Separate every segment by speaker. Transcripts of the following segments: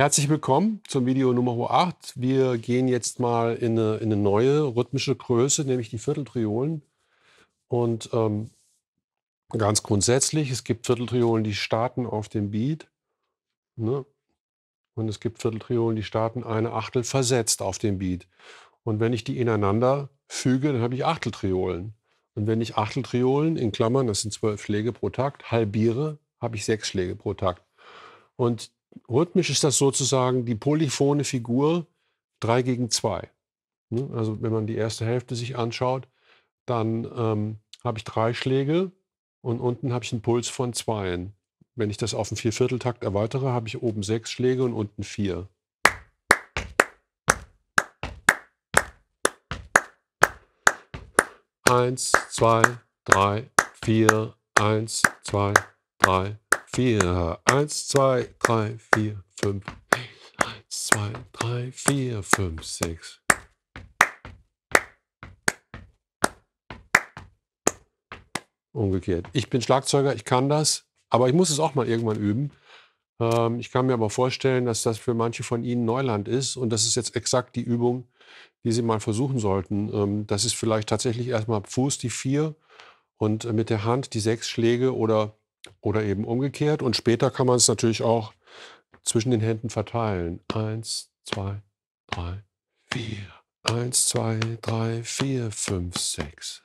Speaker 1: Herzlich willkommen zum Video Nummer 8. Wir gehen jetzt mal in eine, in eine neue rhythmische Größe, nämlich die Vierteltriolen. Und ähm, ganz grundsätzlich, es gibt Vierteltriolen, die starten auf dem Beat. Ne? Und es gibt Vierteltriolen, die starten eine Achtel versetzt auf dem Beat. Und wenn ich die ineinander füge, dann habe ich Achteltriolen. Und wenn ich Achteltriolen in Klammern, das sind zwölf Schläge pro Takt, halbiere, habe ich sechs Schläge pro Takt. Und rhythmisch ist das sozusagen die polyphone Figur 3 gegen 2. Hm? Also wenn man die erste Hälfte sich anschaut, dann ähm, habe ich drei Schläge und unten habe ich einen Puls von zweien. Wenn ich das auf den Viervierteltakt erweitere, habe ich oben sechs Schläge und unten vier. Eins, zwei, drei, vier, eins, zwei, drei, 4. 1, 2, 3, 4, 5. 1, 2, 3, 4, 5, 6. Umgekehrt. Ich bin Schlagzeuger, ich kann das, aber ich muss es auch mal irgendwann üben. Ähm, ich kann mir aber vorstellen, dass das für manche von Ihnen Neuland ist und das ist jetzt exakt die Übung, die Sie mal versuchen sollten. Ähm, das ist vielleicht tatsächlich erstmal Fuß die 4 und äh, mit der Hand die 6 Schläge oder oder eben umgekehrt. Und später kann man es natürlich auch zwischen den Händen verteilen. Eins, zwei, drei, vier. Eins, zwei, drei, vier, fünf, sechs.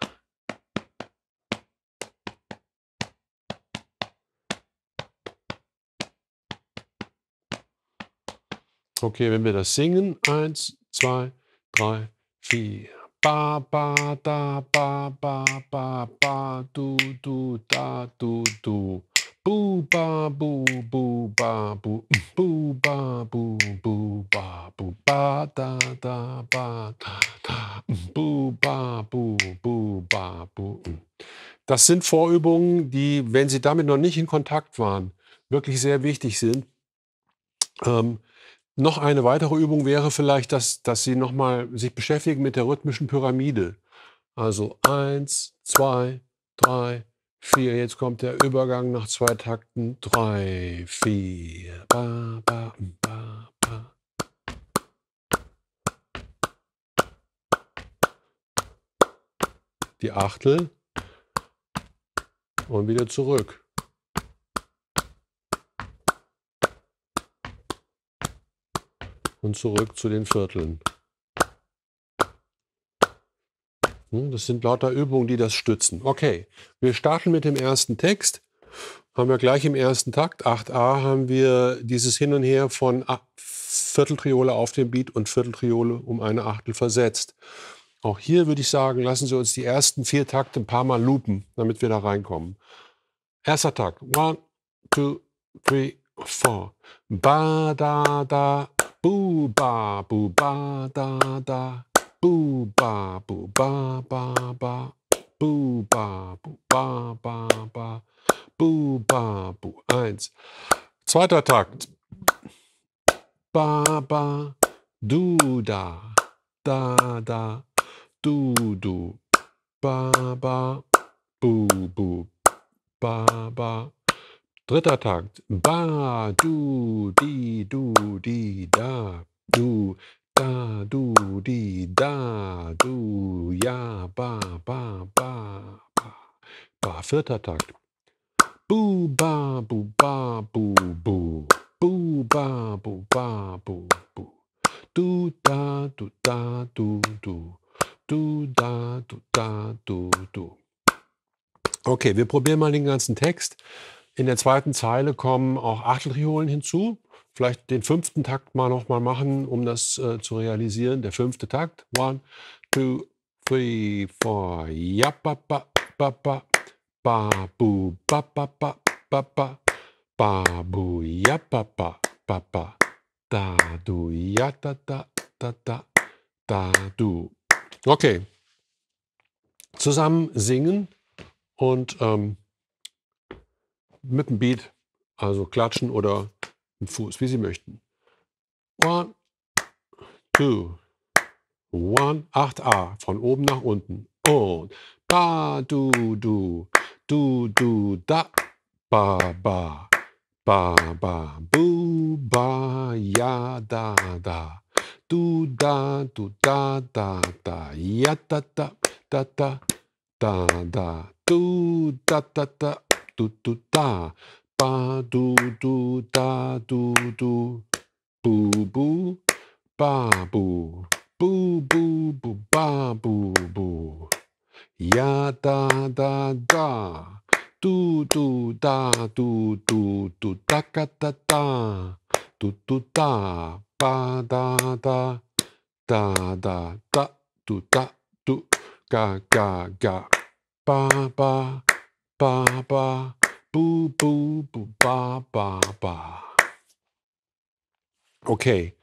Speaker 1: Okay, wenn wir das singen, eins, zwei, drei, vier. Ba, ba, da, ba, ba, ba, ba, du, du, da, du, du. Bu, ba, bu, bu, ba, bu, bu, ba, bu, bu, ba, bu, ba, da, da, ba, da, da, bu, ba, bu, bu, ba, bu. Das sind Vorübungen, die, wenn Sie damit noch nicht in Kontakt waren, wirklich sehr wichtig sind. Ähm, noch eine weitere Übung wäre vielleicht, dass, dass Sie nochmal sich beschäftigen mit der rhythmischen Pyramide. Also eins, zwei, drei, vier. Jetzt kommt der Übergang nach zwei Takten. Drei, vier. Ba, ba, ba, ba. Die Achtel. Und wieder zurück. und zurück zu den Vierteln. Hm, das sind lauter Übungen, die das stützen. Okay, wir starten mit dem ersten Text. Haben wir gleich im ersten Takt, 8a, haben wir dieses Hin und Her von Vierteltriole auf dem Beat und Vierteltriole um eine Achtel versetzt. Auch hier würde ich sagen, lassen Sie uns die ersten vier Takte ein paar Mal lupen, damit wir da reinkommen. Erster Takt. One, two, three, four. Ba, da, da, Boo ba boo ba da da. Boo ba boo ba ba ba. Boo ba boo ba ba ba. Boo ba boo. Eins. Zweiter Takt. Ba ba. Du da. Da da. Du du. Ba ba. Boo boo. Ba ba. Dritter Takt. Ba, du, di, du, di, da, du, da, du, di, da, du, ja, ba, ba, ba, ba. Ba, vierter Takt. Bu, ba, bu, ba, bu, bu. Bu, ba, bu, ba, bu, bu. Du, da, du, da, du, du. Du, da, du, da, du, du. Okay, wir probieren mal den ganzen Text. In der zweiten Zeile kommen auch Achteltriolen hinzu. Vielleicht den fünften Takt mal nochmal machen, um das äh, zu realisieren. Der fünfte Takt. One, two, three, four. Ja, ba, ba, ba, ba. Ba, bu, ba, ba, ba, ba, ba. Ba, bu, ja, ba, ba, ba, ba. Da, du, ja, da, da, da, da. Da, du. Okay. Zusammen singen und... Ähm, mit dem Beat, also klatschen oder mit Fuß, wie Sie möchten. One, two, one, 8a, von oben nach unten. Und ba, du, du, du, du, da, ba, ba, ba, ba, bu, ba, ja, da, da. Du, da, du, da, da, da, ja, da, da, da, da, da, da, du, da, da, da. do do da, ba do do da do do, boo boo, ba boo, boo boo boo ba boo boo, ya da da da, do do da do do do da ka da da, do do da, ba da da, da da da do da do, ga ga ga, ba ba. ba ba, bu bu bu ba ba ba. Okay.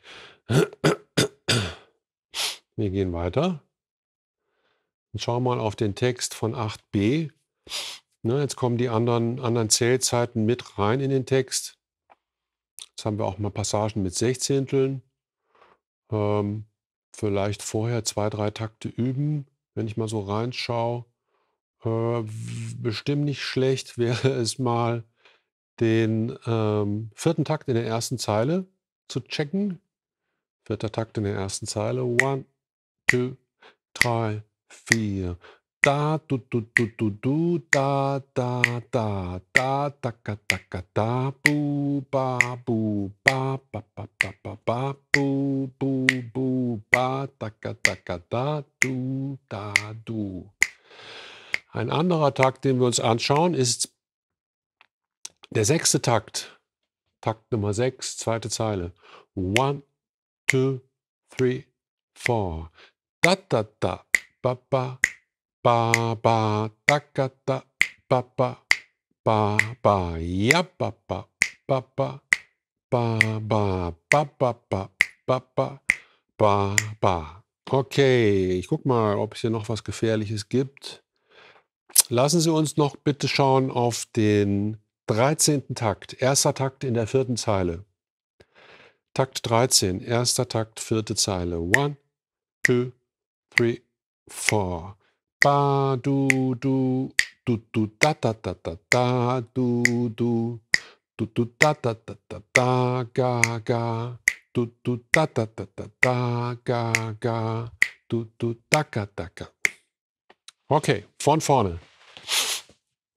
Speaker 1: Wir gehen weiter und schauen mal auf den Text von 8b. Ne, jetzt kommen die anderen, anderen Zählzeiten mit rein in den Text. Jetzt haben wir auch mal Passagen mit Sechzehnteln. Ähm, vielleicht vorher zwei, drei Takte üben, wenn ich mal so reinschaue. Äh, bestimmt nicht schlecht wäre es mal, den ähm, vierten Takt in der ersten Zeile zu checken. Vierter Takt in der ersten Zeile. One, two, drei, vier. Da, du, du, du, du, du, da, da, da, da, da, da, da, bu, ba, bu, ba, ba, ba, ba, ba, ba, bu, bu, bu, ba, da, da, da, du, da, du. Ein anderer Takt, den wir uns anschauen, ist der sechste Takt. Takt Nummer 6, zweite Zeile. One, two, three, four. Da, da, da, ba, ba, ba, ba, da, ga, da, ba, ba, ba, ba, ja, ba, ba, ba, ba, ba, ba, ba, ba, ba, ba, ba, ba, ba. Okay, ich guck mal, ob es hier noch was Gefährliches gibt. Lassen Sie uns noch bitte schauen auf den 13. Takt, erster Takt in der vierten Zeile. Takt 13, erster Takt, vierte Zeile. One, two, three, four. Ba, du, du, du, du, da, da, da, da, da, du, du, du, du, da, da, da, da, da, ga, ga, du, du, da, da, da, da, da, ga, ga, du, du, da, ga, da, ga. Okay, von vorne.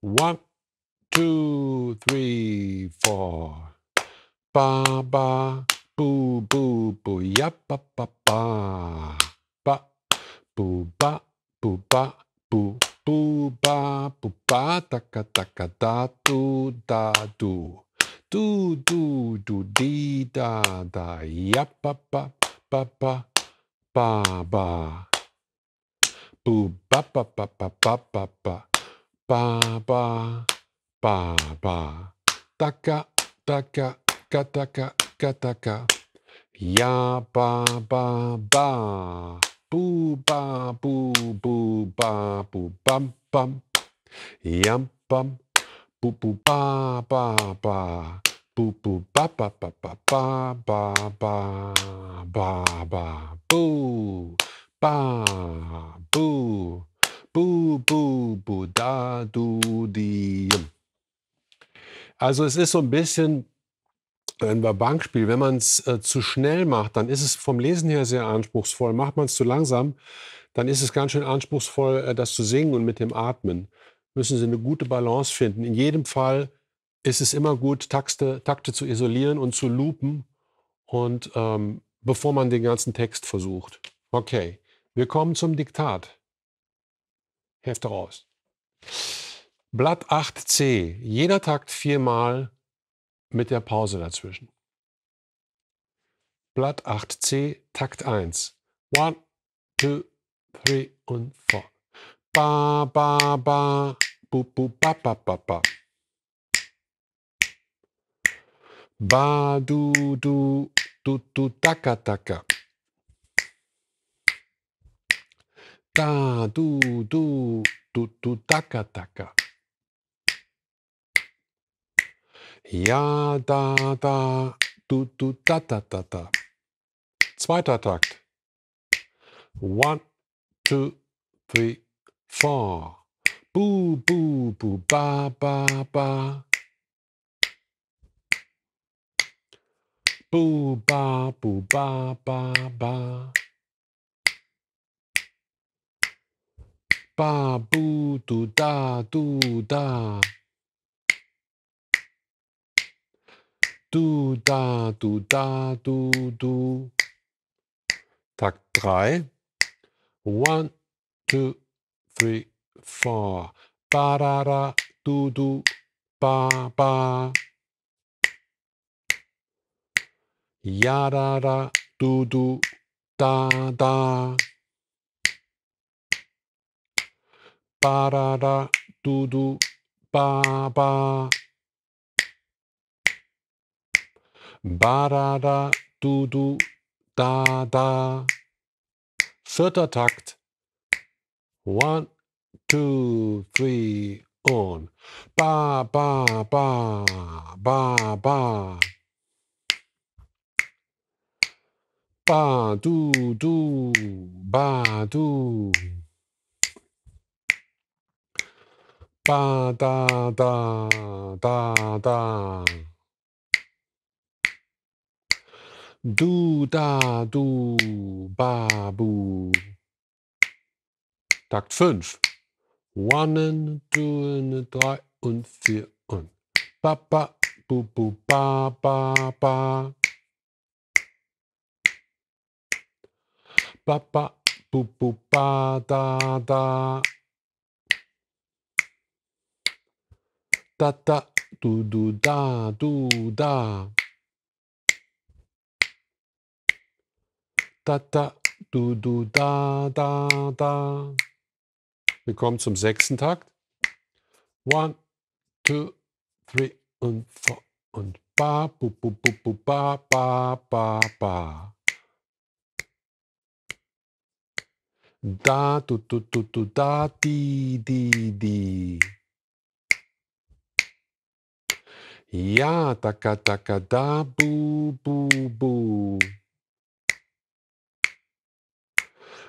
Speaker 1: One, two, three, four. Ba ba boo boo boo ya ba ba ba ba boo ba boo ba boo boo ba boo ba Da taka da do da do do do do di da da ya ba ba ba ba ba ba boo ba ba ba ba ba ba ba ba ba ba ba taka taka kataka kataka ya ba ba ba boo ba boo boo ba boo bum bum yum bum boo boo ba ba ba boo boo ba ba ba ba ba ba ba ba ba boo ba, bu, bu, bu, bu, da, du, die. Also es ist so ein bisschen wenn wir Bankspiel, wenn man es äh, zu schnell macht, dann ist es vom Lesen her sehr anspruchsvoll. Macht man es zu langsam, dann ist es ganz schön anspruchsvoll, äh, das zu singen und mit dem Atmen. Müssen Sie eine gute Balance finden. In jedem Fall ist es immer gut, Takte, Takte zu isolieren und zu loopen und ähm, bevor man den ganzen Text versucht. Okay. Wir kommen zum Diktat. Hefte raus. Blatt 8c. Jeder Takt viermal mit der Pause dazwischen. Blatt 8c, Takt 1. One, two, three und four. Ba, ba, ba, bu, bu, ba, ba, ba, ba. Ba, du, du, du, du, taka, taka. ta do do do do taka taka ja da da do do da da da da zweiter Takt one two three four Boo boo boo ba ba ba Boo ba bu ba ba ba ba boo do da do da do da do da du du Takt 3 1 2 3 4 ba da da do do. ba ba ya da da do do da da ba da da do do ba ba ba da da do do da da vierter Takt one two three on ba ba ba ba ba ba do do ba do Da, da, da, da, da. Du, da, du, babu. Takt 5. One, two, drei und vier und. Ba, ba, bu, bu, ba, ba, ba. Ba, ba, bu, bu, ba, da, da. da, da, du, du, da, du, da. Da, da, du, du, da, da, da. Wir kommen zum sechsten Takt. One, two, three und four und ba, bu, bu, bu, bu, ba, ba, ba, ba. Da, du, du, du, du, da, di, di, di. Ja, daka, daka, da, bu, bu, bu.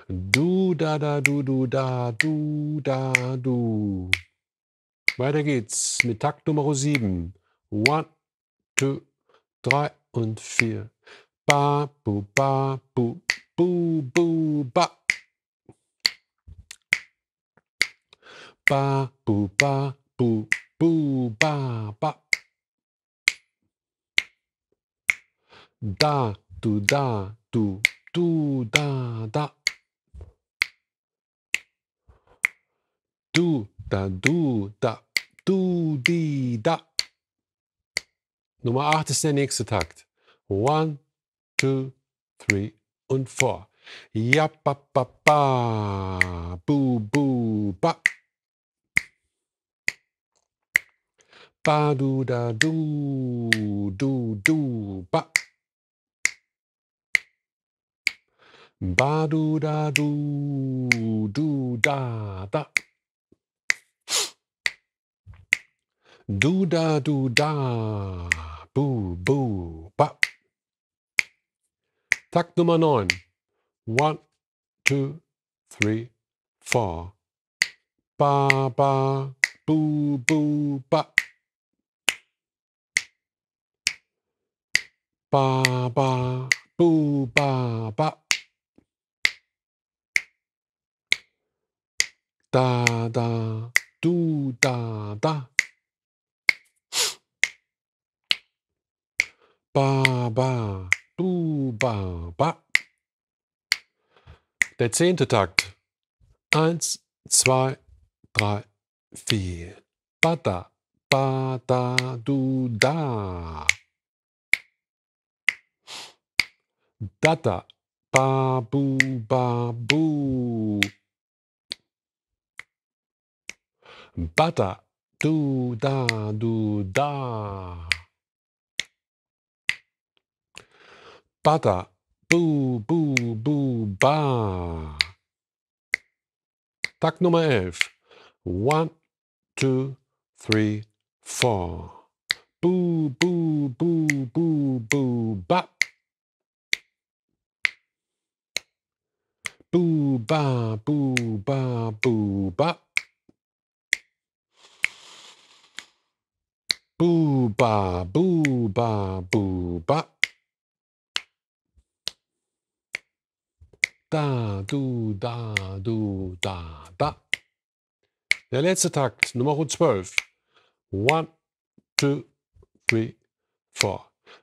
Speaker 1: Du, da, da, du, du, da, du, da, du. Weiter geht's mit Takt Nummer 7. One, two, drei und vier. Ba, bu, ba, bu, bu, bu, ba. Ba, bu, ba, bu, bu, ba, ba. da, do, da, do, do, da, da. Do, da, do, da, do, di, da. Nummer 8 ist der nächste Takt. One, two, three und four. Ja, ba, ba, ba, bu, bu, ba. Ba, du, da, du, du, du, ba. Ba do da do do da da. Do da do da boo boo ba. Takt number 9. One, two, three, four. Ba ba boo boo ba. Ba ba boo ba ba. Da, da, du, da, da. Ba, ba, du, ba, ba. Der zehnte Takt. Eins, zwei, drei, vier. Ba, da, ba, da, du, da. Da, da, ba, bu, ba, bu. Bata. Do, da, do, da. Bata. Boo, boo, boo, ba. Tak nummer 11. One, two, three, four. Boo, boo, boo, boo, boo, ba. Boo, ba, boo, ba, boo, ba. Boo ba boo ba boo ba. Da du da du da da. Der letzte Takt, Nummer 12. One, two, three, four.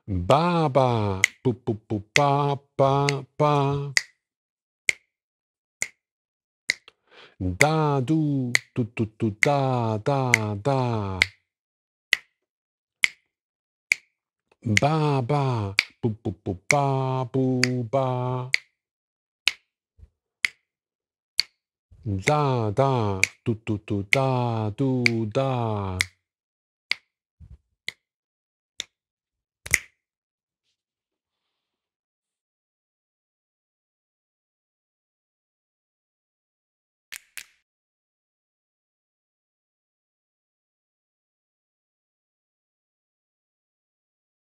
Speaker 1: Ba ba bu bu bu ba ba ba. Da du du du du da da da. Ba ba boo boo boo ba boo ba. Da da do do do da do da.